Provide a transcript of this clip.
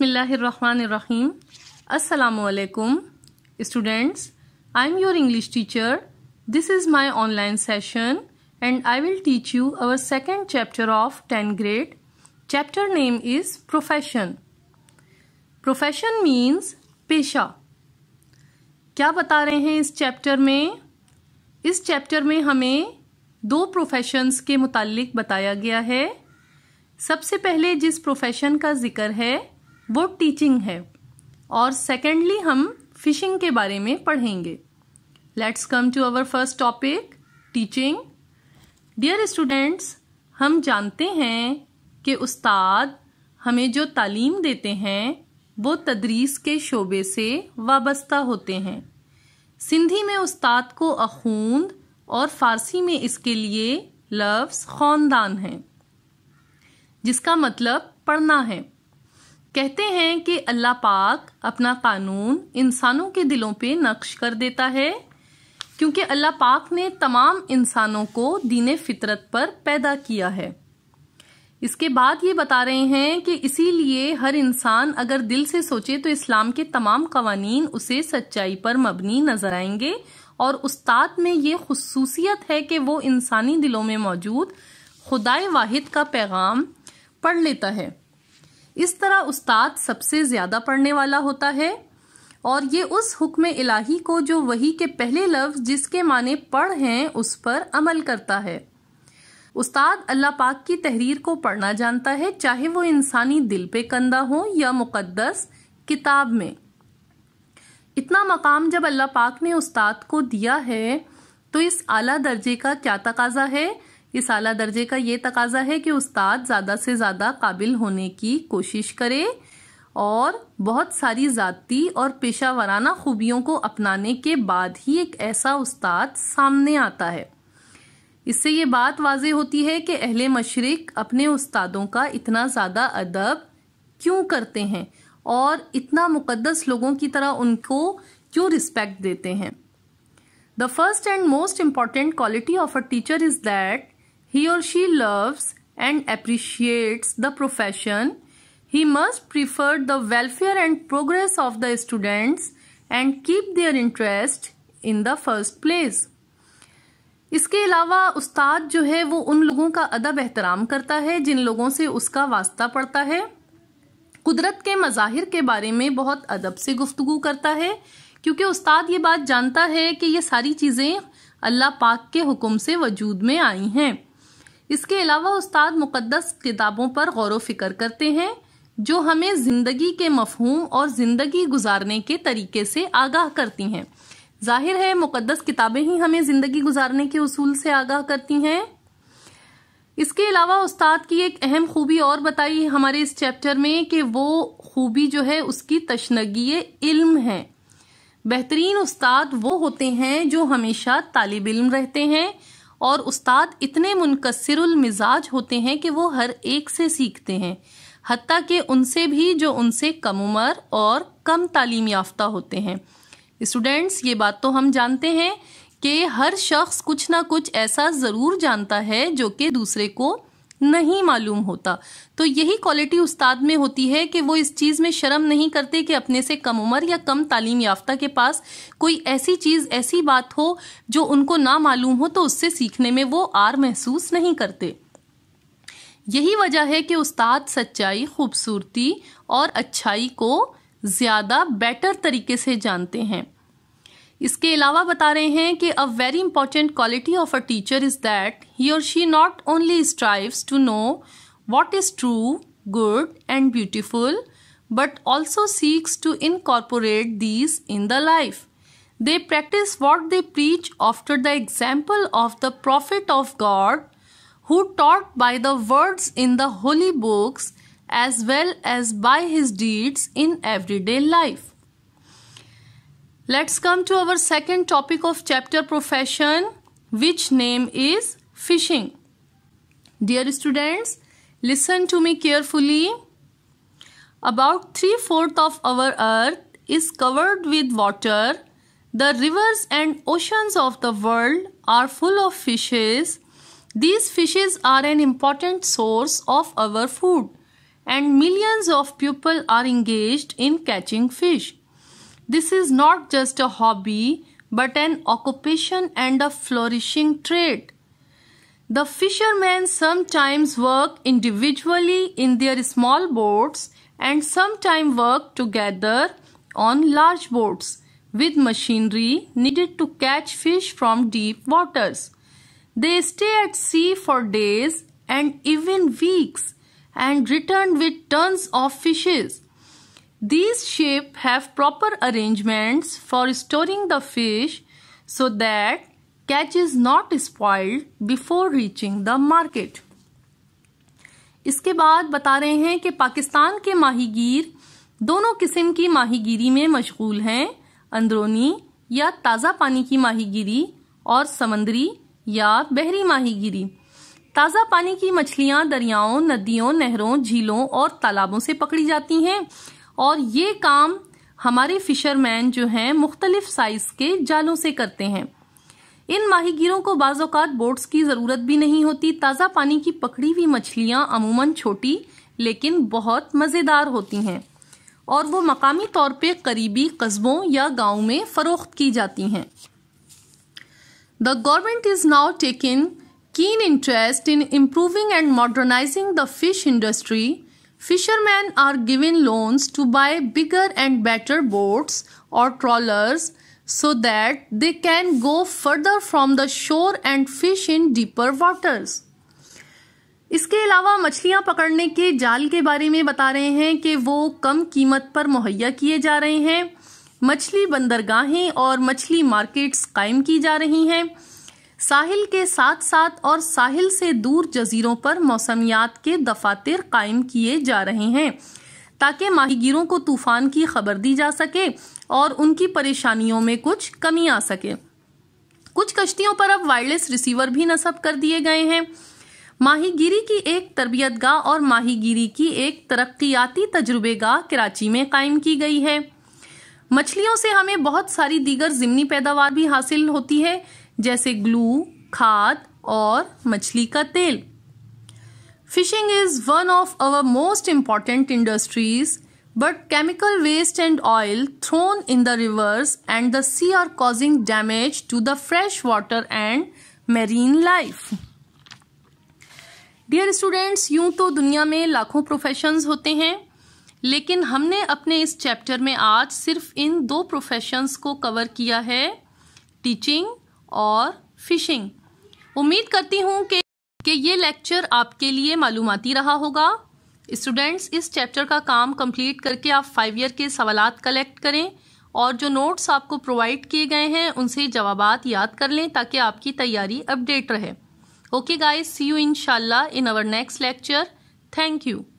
बसमीम असलकुम students I am your English teacher this is my online session and I will teach you our second chapter of ten grade chapter name is profession profession means पेशा क्या बता रहे हैं इस chapter में इस चैप्टर में हमें दो प्रोफेशंस के मुतालिक बताया गया है सबसे पहले जिस प्रोफेशन का जिक्र है वो टीचिंग है और सेकेंडली हम फिशिंग के बारे में पढ़ेंगे let's come to our first topic teaching dear students हम जानते हैं कि उस्ताद हमें जो तालीम देते हैं वो तदरीस के शोबे से वाबस्ता होते हैं सिंधी में उस्ताद को अखूंद और फारसी में इसके लिए लफ्ज़ ख़ानदान है जिसका मतलब पढ़ना है कहते हैं कि अल्लाह पाक अपना कानून इंसानों के दिलों पे नक्श कर देता है क्योंकि अल्लाह पाक ने तमाम इंसानों को दीन फितरत पर पैदा किया है इसके बाद ये बता रहे हैं कि इसीलिए हर इंसान अगर दिल से सोचे तो इस्लाम के तमाम कवानीन उसे सच्चाई पर मबनी नजर आएंगे और उस्ताद में ये खसूसियत है कि वो इंसानी दिलों में मौजूद खुदाए वाहिद का पैगाम पढ़ लेता है इस तरह उस्ताद सबसे ज़्यादा पढ़ने वाला होता है और ये उस हुक्म इलाही को जो वही के पहले लफ्ज़ जिसके माने पढ़ हैं उस पर अमल करता है उस्ताद अल्लाह पाक की तहरीर को पढ़ना जानता है चाहे वो इंसानी दिल पे कंदा हो या मुकद्दस किताब में इतना मकाम जब अल्लाह पाक ने उस्ताद को दिया है तो इस आला दर्जे का क्या तकाजा है इस आला दर्जे का ये तकाजा है कि उस्ताद ज़्यादा से ज़्यादा काबिल होने की कोशिश करे और बहुत सारी ज़ाती और पेशा वाराना खूबियों को अपनाने के बाद ही एक ऐसा उस्ताद सामने आता है इससे ये बात वाज होती है कि अहले मशरक़ अपने उस्तादों का इतना ज़्यादा अदब क्यों करते हैं और इतना मुकदस लोगों की तरह उनको क्यों रिस्पेक्ट देते हैं the first and most important quality of a teacher is that he or she loves and appreciates the profession, he must prefer the welfare and progress of the students and keep their interest in the first place. इसके अलावा उस्ताद जो है वो उन लोगों का अदब एहतराम करता है जिन लोगों से उसका वास्ता पड़ता है कुदरत के मज़ाहिर के बारे में बहुत अदब से गुफ्तु करता है क्योंकि उस्ताद ये बात जानता है कि ये सारी चीज़ें अल्लाह पाक के हुक्म से वजूद में आई हैं इसके अलावा उस्ताद मुकद्दस किताबों पर गौर फिक्र करते हैं जो हमें ज़िंदगी के मफहूम और ज़िंदगी गुजारने के तरीके से आगाह करती हैं जाहिर है मुकद्दस किताबें ही हमें ज़िंदगी गुजारने के उसूल से आगाह करती हैं इसके अलावा उस्ताद की एक अहम खूबी और बताई हमारे इस चैप्टर में कि वो खूबी जो है उसकी तशनगी इल्म है बेहतरीन उस्ताद वो होते हैं जो हमेशा तालब इल्म रहते हैं और उस्ताद इतने मुनकसरुल मिजाज होते हैं कि वो हर एक से सीखते हैं हती कि उनसे भी जो उनसे कम उम्र और कम तालीम याफ्ता होते हैं स्टूडेंट्स ये बात तो हम जानते हैं कि हर शख्स कुछ ना कुछ ऐसा ज़रूर जानता है जो कि दूसरे को नहीं मालूम होता तो यही क्वालिटी उस्ताद में होती है कि वो इस चीज़ में शर्म नहीं करते कि अपने से कम उम्र या कम तालीम याफ्ता के पास कोई ऐसी चीज़ ऐसी बात हो जो उनको ना मालूम हो तो उससे सीखने में वो आर महसूस नहीं करते यही वजह है कि उस्ताद सच्चाई खूबसूरती और अच्छाई को ज़्यादा बेटर तरीके से जानते हैं इसके अलावा बता रहे हैं कि a very important quality of a teacher is that he or she not only strives to know what is true good and beautiful but also seeks to incorporate these in the life they practice what they preach after the example of the prophet of God who taught by the words in the holy books as well as by his deeds in every day life Let's come to our second topic of chapter profession which name is fishing. Dear students, listen to me carefully. About three-fourth of our earth is covered with water. The rivers and oceans of the world are full of fishes. These fishes are an important source of our food and millions of people are engaged in catching fish. This is not just a hobby but an occupation and a flourishing trade. The fishermen sometimes work individually in their small boats and sometimes work together on large boats with machinery needed to catch fish from deep waters. They stay at sea for days and even weeks and return with tons of fishes. These ship have proper arrangements for storing the fish so that catch is not spoiled before reaching the market. इसके बाद बता रहे हैं कि पाकिस्तान के माहीगीर दोनों किस्म की माहीगीरी में मशगूल हैं अंदरूनी या ताज़ा पानी की माहीगीरी और समंदरी या बहरी माहीगीरी ताज़ा पानी की मछलियाँ दरियाओं नदियों नहरों झीलों और तालाबों से पकड़ी जाती हैं और ये काम हमारे फिशरमैन जो हैं मुख्तलिफ साइज के जालों से करते हैं इन माहिगीरों को बाज़ात बोट्स की ज़रूरत भी नहीं होती ताज़ा पानी की पकड़ी हुई मछलियाँ अमूमन छोटी लेकिन बहुत मज़ेदार होती हैं और वो मकामी तौर पे करीबी कस्बों या गांव में फ़रोख्त की जाती हैं the government is now taking keen interest in improving and modernising the fish industry Fishermen are given loans to buy bigger and better boats or trawlers so that they can go further from the shore and fish in deeper waters. इसके अलावा मछलियां पकड़ने के जाल के बारे में बता रहे हैं कि वो कम कीमत पर मुहैया किए जा रहे हैं मछली बंदरगाहें और मछली मार्केट्स कायम की जा रही हैं साहिल के साथ साथ और साहिल से दूर जजीरों पर मौसमियात के दफातर कायम किए जा रहे हैं ताकि माहिगीरों को तूफान की खबर दी जा सके और उनकी परेशानियों में कुछ कमी आ सके कुछ कश्तियों पर अब वायरलेस रिसीवर भी नस्ब कर दिए गए हैं माहिगीरी की एक तरबियत गाह और माहिगीरी की एक तरक्याती तजुर्बे गाह कराची में कायम की गई है मछलियों से हमें बहुत सारी दीगर जिमनी पैदावार भी हासिल होती है जैसे ग्लू खाद और मछली का तेल fishing is one of our most important industries but chemical waste and oil thrown in the rivers and the sea are causing damage to the fresh water and marine life dear students यूं तो दुनिया में लाखों professions होते हैं लेकिन हमने अपने इस चैप्टर में आज सिर्फ इन दो प्रोफेशंस को कवर किया है टीचिंग और फिशिंग उम्मीद करती हूँ कि कि ये लेक्चर आपके लिए मालूमती रहा होगा स्टूडेंट्स इस चैप्टर का काम कंप्लीट करके आप फाइव ईयर के सवाल कलेक्ट करें और जो नोट्स आपको प्रोवाइड किए गए हैं उनसे जवाबात याद कर लें ताकि आपकी तैयारी अपडेट रहे okay guys see you in in our next lecture thank you